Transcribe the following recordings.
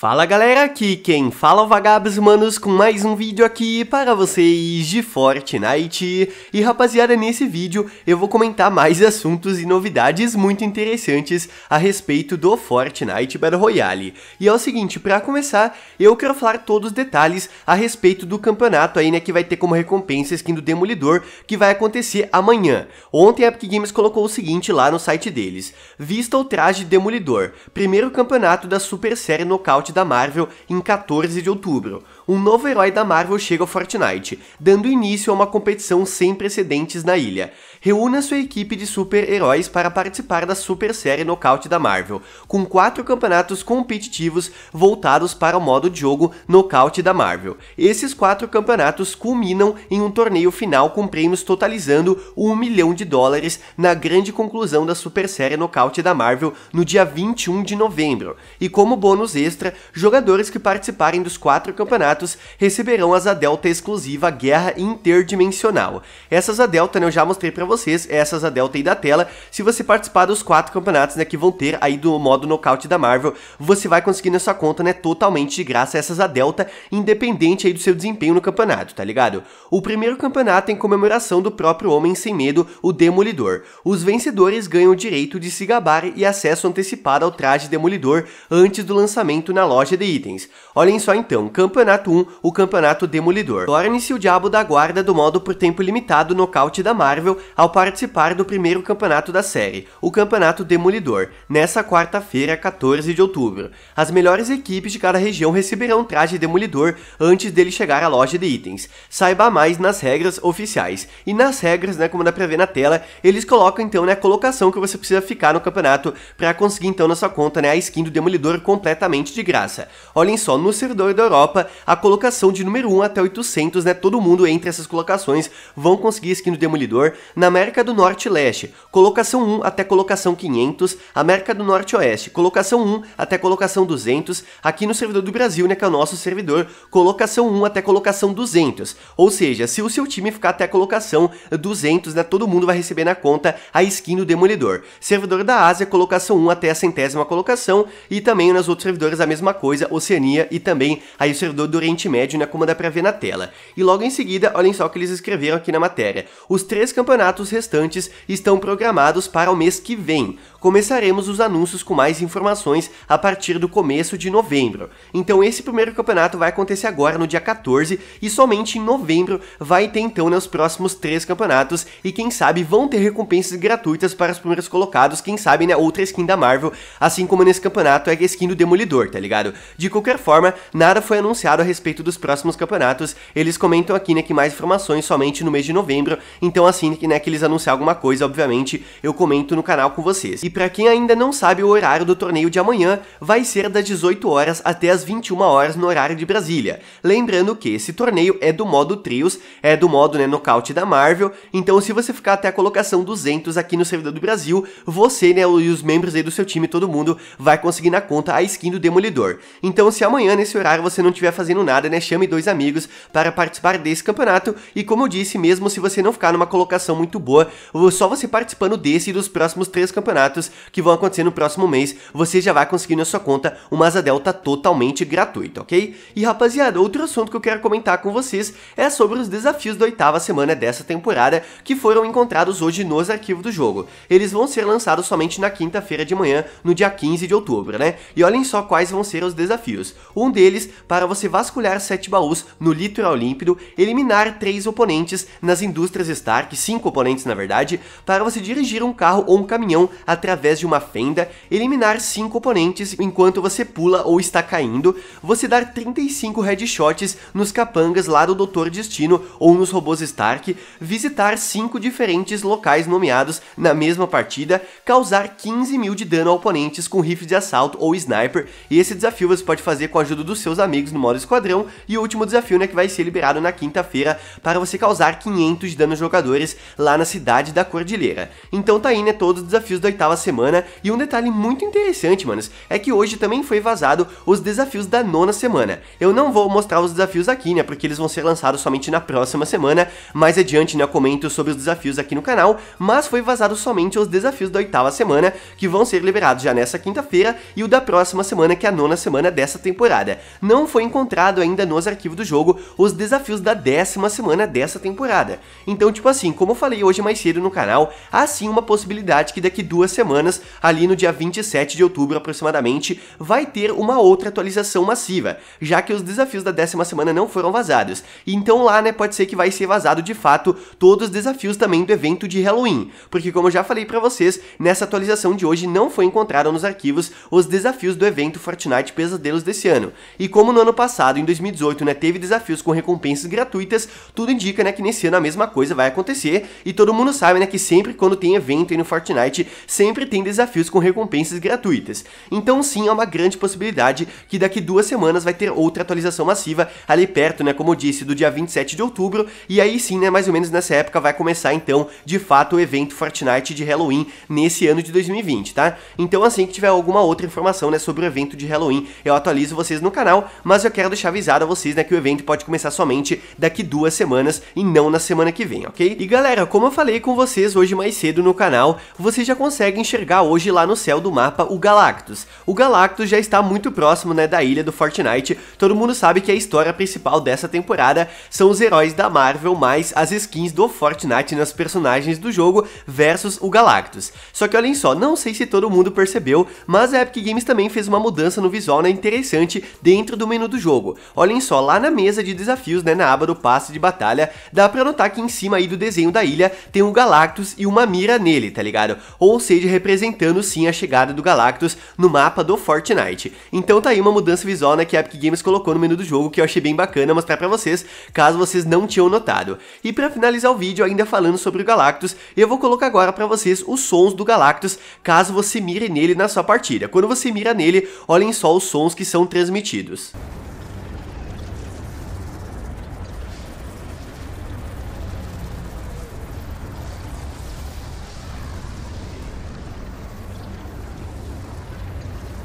Fala galera, aqui quem fala é o Vagabos Manos com mais um vídeo aqui para vocês de Fortnite. E rapaziada, nesse vídeo eu vou comentar mais assuntos e novidades muito interessantes a respeito do Fortnite Battle Royale. E é o seguinte, para começar, eu quero falar todos os detalhes a respeito do campeonato aí, né, que vai ter como recompensa a skin do Demolidor, que vai acontecer amanhã. Ontem a Epic Games colocou o seguinte lá no site deles, vista o traje Demolidor, primeiro campeonato da super série Knockout da Marvel em 14 de outubro. Um novo herói da Marvel chega ao Fortnite, dando início a uma competição sem precedentes na ilha. Reúna sua equipe de super-heróis para participar da super série Nocaute da Marvel, com quatro campeonatos competitivos voltados para o modo de jogo Nocaute da Marvel. Esses quatro campeonatos culminam em um torneio final com prêmios totalizando um milhão de dólares na grande conclusão da super série Nocaute da Marvel no dia 21 de novembro. E como bônus extra, jogadores que participarem dos quatro campeonatos receberão as a Zadelta exclusiva Guerra Interdimensional. Essas Zadelta né, eu já mostrei para vocês essas a Delta aí da tela. Se você participar dos quatro campeonatos, né, que vão ter aí do modo nocaute da Marvel, você vai conseguir na sua conta, né, totalmente de graça essas a Delta, independente aí do seu desempenho no campeonato, tá ligado? O primeiro campeonato é em comemoração do próprio Homem Sem Medo, o Demolidor. Os vencedores ganham o direito de se gabar e acesso antecipado ao traje Demolidor antes do lançamento na loja de itens. Olhem só então, campeonato 1, o campeonato Demolidor. Torne-se o diabo da guarda do modo por tempo limitado nocaute da Marvel, ao participar do primeiro campeonato da série, o Campeonato Demolidor, nessa quarta-feira, 14 de outubro. As melhores equipes de cada região receberão um traje Demolidor antes dele chegar à loja de itens. Saiba mais nas regras oficiais. E nas regras, né, como dá pra ver na tela, eles colocam então né, a colocação que você precisa ficar no campeonato para conseguir então na sua conta né, a skin do Demolidor completamente de graça. Olhem só, no servidor da Europa, a colocação de número 1 até 800, né, todo mundo entre essas colocações vão conseguir skin do Demolidor. Na América do Norte Leste, colocação 1 até colocação 500, América do Norte Oeste, colocação 1 até colocação 200, aqui no servidor do Brasil, né, que é o nosso servidor, colocação 1 até colocação 200. Ou seja, se o seu time ficar até colocação 200, né, todo mundo vai receber na conta a skin do Demolidor. Servidor da Ásia, colocação 1 até a centésima colocação, e também nas outros servidores a mesma coisa, Oceania e também aí o servidor do Oriente Médio, né, como dá pra ver na tela. E logo em seguida, olhem só o que eles escreveram aqui na matéria. Os três campeonatos atos restantes estão programados para o mês que vem. Começaremos os anúncios com mais informações a partir do começo de novembro. Então esse primeiro campeonato vai acontecer agora no dia 14 e somente em novembro vai ter então né, os próximos três campeonatos e quem sabe vão ter recompensas gratuitas para os primeiros colocados, quem sabe né, outra skin da Marvel, assim como nesse campeonato é a skin do Demolidor, tá ligado? De qualquer forma, nada foi anunciado a respeito dos próximos campeonatos, eles comentam aqui né, que mais informações somente no mês de novembro, então assim né, que eles anunciar alguma coisa, obviamente, eu comento no canal com vocês. E para quem ainda não sabe, o horário do torneio de amanhã vai ser das 18 horas até as 21 horas no horário de Brasília. Lembrando que esse torneio é do modo trios, é do modo né, nocaute da Marvel, então se você ficar até a colocação 200 aqui no servidor do Brasil, você né, e os membros aí do seu time, todo mundo, vai conseguir na conta a skin do Demolidor. Então se amanhã nesse horário você não estiver fazendo nada, né, chame dois amigos para participar desse campeonato e como eu disse, mesmo se você não ficar numa colocação muito boa. Só você participando desse e dos próximos três campeonatos que vão acontecer no próximo mês, você já vai conseguir na sua conta uma asa delta totalmente gratuita, ok? E rapaziada, outro assunto que eu quero comentar com vocês é sobre os desafios da oitava semana dessa temporada que foram encontrados hoje nos arquivos do jogo. Eles vão ser lançados somente na quinta-feira de manhã, no dia 15 de outubro, né? E olhem só quais vão ser os desafios. Um deles, para você vasculhar sete baús no litoral límpido, eliminar três oponentes nas indústrias Stark, cinco oponentes componentes, na verdade, para você dirigir um carro ou um caminhão através de uma fenda, eliminar 5 oponentes enquanto você pula ou está caindo, você dar 35 headshots nos capangas lá do Doutor Destino ou nos robôs Stark, visitar 5 diferentes locais nomeados na mesma partida, causar 15 mil de dano a oponentes com rifle de assalto ou sniper, e esse desafio você pode fazer com a ajuda dos seus amigos no modo esquadrão, e o último desafio né, que vai ser liberado na quinta-feira para você causar 500 de dano aos jogadores lá lá na cidade da Cordilheira. Então tá aí, né, todos os desafios da oitava semana, e um detalhe muito interessante, manos, é que hoje também foi vazado os desafios da nona semana. Eu não vou mostrar os desafios aqui, né, porque eles vão ser lançados somente na próxima semana, mais adiante, né, eu comento sobre os desafios aqui no canal, mas foi vazado somente os desafios da oitava semana, que vão ser liberados já nessa quinta-feira, e o da próxima semana, que é a nona semana dessa temporada. Não foi encontrado ainda nos arquivos do jogo os desafios da décima semana dessa temporada. Então, tipo assim, como eu falei aí hoje mais cedo no canal, há sim uma possibilidade que daqui duas semanas, ali no dia 27 de outubro aproximadamente, vai ter uma outra atualização massiva, já que os desafios da décima semana não foram vazados. Então lá, né, pode ser que vai ser vazado de fato todos os desafios também do evento de Halloween, porque como eu já falei para vocês, nessa atualização de hoje não foi encontrado nos arquivos os desafios do evento Fortnite Pesadelos desse ano. E como no ano passado, em 2018, né, teve desafios com recompensas gratuitas, tudo indica, né, que nesse ano a mesma coisa vai acontecer e todo mundo sabe, né, que sempre quando tem evento aí no Fortnite, sempre tem desafios com recompensas gratuitas. Então sim, é uma grande possibilidade que daqui duas semanas vai ter outra atualização massiva ali perto, né, como eu disse, do dia 27 de outubro, e aí sim, né, mais ou menos nessa época vai começar então, de fato, o evento Fortnite de Halloween nesse ano de 2020, tá? Então assim que tiver alguma outra informação, né, sobre o evento de Halloween, eu atualizo vocês no canal, mas eu quero deixar avisado a vocês, né, que o evento pode começar somente daqui duas semanas e não na semana que vem, ok? E galera, como como eu falei com vocês hoje mais cedo no canal, você já consegue enxergar hoje lá no céu do mapa o Galactus. O Galactus já está muito próximo né, da ilha do Fortnite, todo mundo sabe que a história principal dessa temporada são os heróis da Marvel mais as skins do Fortnite nas personagens do jogo versus o Galactus. Só que olhem só, não sei se todo mundo percebeu, mas a Epic Games também fez uma mudança no visual né, interessante dentro do menu do jogo. Olhem só, lá na mesa de desafios, né, na aba do passe de batalha, dá pra notar que em cima aí do desenho da ilha tem o Galactus e uma mira nele, tá ligado? Ou seja, representando sim a chegada do Galactus no mapa do Fortnite. Então tá aí uma mudança visual né, que a Epic Games colocou no menu do jogo que eu achei bem bacana mostrar pra vocês, caso vocês não tinham notado. E pra finalizar o vídeo, ainda falando sobre o Galactus, eu vou colocar agora pra vocês os sons do Galactus, caso você mire nele na sua partida. Quando você mira nele, olhem só os sons que são transmitidos.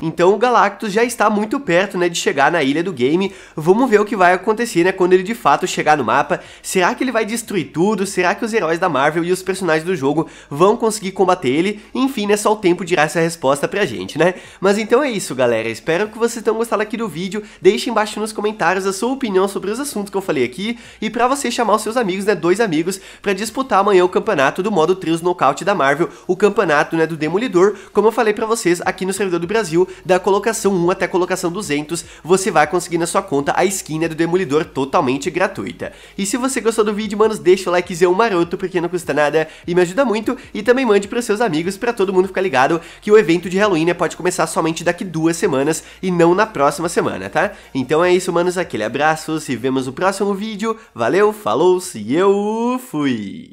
Então o Galactus já está muito perto, né, de chegar na ilha do game. Vamos ver o que vai acontecer, né, quando ele de fato chegar no mapa. Será que ele vai destruir tudo? Será que os heróis da Marvel e os personagens do jogo vão conseguir combater ele? Enfim, né, só o tempo dirá essa resposta pra gente, né? Mas então é isso, galera. Espero que vocês tenham gostado aqui do vídeo. Deixe embaixo nos comentários a sua opinião sobre os assuntos que eu falei aqui e pra você chamar os seus amigos, né, dois amigos, pra disputar amanhã o campeonato do modo Trios Knockout da Marvel, o campeonato, né, do Demolidor, como eu falei pra vocês aqui no servidor do Brasil, da colocação 1 até a colocação 200, você vai conseguir na sua conta a skin né, do Demolidor totalmente gratuita. E se você gostou do vídeo, manos, deixa o likezão maroto, porque não custa nada e me ajuda muito, e também mande para seus amigos, para todo mundo ficar ligado que o evento de Halloween né, pode começar somente daqui duas semanas e não na próxima semana, tá? Então é isso, manos, aquele abraço, se vemos no próximo vídeo, valeu, falou, se eu fui!